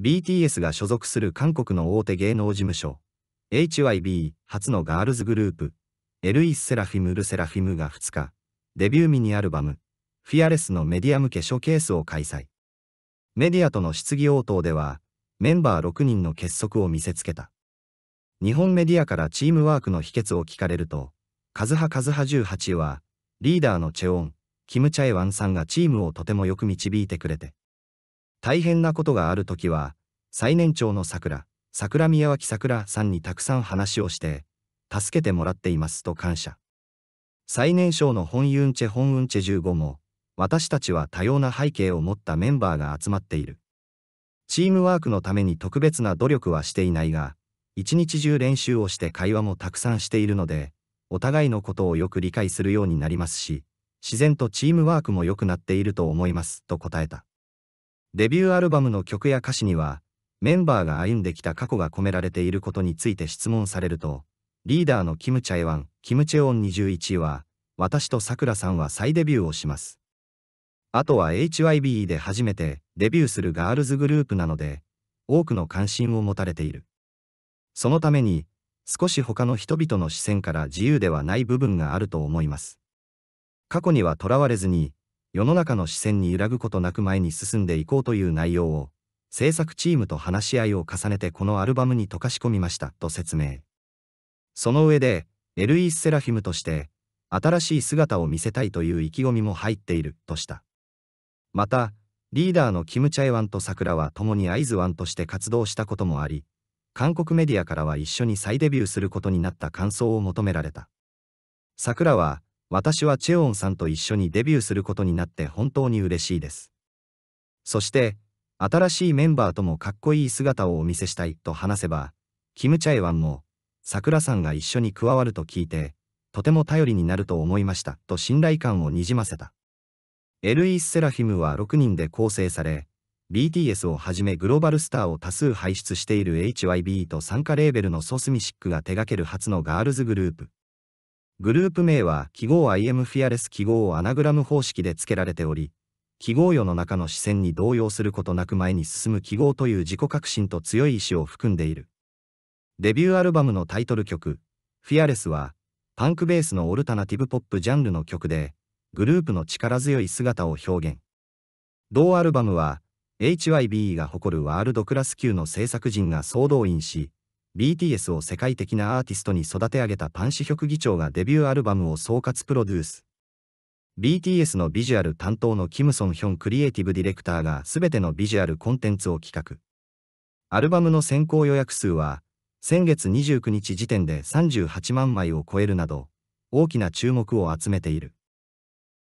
BTS が所属する韓国の大手芸能事務所、HYB 初のガールズグループ、エルイス・セラフィム・ル・セラフィムが2日、デビューミニアルバム、フィアレスのメディア向けショーケースを開催。メディアとの質疑応答では、メンバー6人の結束を見せつけた。日本メディアからチームワークの秘訣を聞かれると、カズハカズハ18は、リーダーのチェオン、キム・チャエワンさんがチームをとてもよく導いてくれて、大変なことがある時は、最年長の桜、桜宮脇桜さんにたくさん話をして、助けてもらっていますと感謝。最年少の本ユンチェ本ウンチェ15も、私たちは多様な背景を持ったメンバーが集まっている。チームワークのために特別な努力はしていないが、一日中練習をして会話もたくさんしているので、お互いのことをよく理解するようになりますし、自然とチームワークも良くなっていると思いますと答えた。デビューアルバムの曲や歌詞には、メンバーが歩んできた過去が込められていることについて質問されると、リーダーのキムチャイワン、キムチェオン21は、私とさくらさんは再デビューをします。あとは HYB e で初めてデビューするガールズグループなので、多くの関心を持たれている。そのために、少し他の人々の視線から自由ではない部分があると思います。過去にはとらわれずに、世の中の視線に揺らぐことなく前に進んでいこうという内容を、制作チームと話し合いを重ねてこのアルバムに溶かし込みましたと説明。その上で、エルイース・セラフィムとして、新しい姿を見せたいという意気込みも入っているとした。また、リーダーのキム・チャイワンと桜は共にアイズワンとして活動したこともあり、韓国メディアからは一緒に再デビューすることになった感想を求められた。桜は、私はチェオンさんと一緒にデビューすることになって本当に嬉しいです。そして、新しいメンバーともかっこいい姿をお見せしたいと話せば、キム・チャイワンも、桜さんが一緒に加わると聞いて、とても頼りになると思いましたと信頼感をにじませた。エルイス・セラフィムは6人で構成され、BTS をはじめグローバルスターを多数輩出している HYB と参加レーベルのソスミシックが手掛ける初のガールズグループ。グループ名は記号 IM フィアレス記号をアナグラム方式で付けられており、記号世の中の視線に動揺することなく前に進む記号という自己革新と強い意志を含んでいる。デビューアルバムのタイトル曲、フィアレスは、パンクベースのオルタナティブポップジャンルの曲で、グループの力強い姿を表現。同アルバムは、HYB e が誇るワールドクラス級の制作陣が総動員し、BTS を世界的なアーティストに育て上げたパン・シヒョク議長がデビューアルバムを総括プロデュース。BTS のビジュアル担当のキム・ソン・ヒョンクリエイティブディレクターがすべてのビジュアルコンテンツを企画。アルバムの先行予約数は、先月29日時点で38万枚を超えるなど、大きな注目を集めている。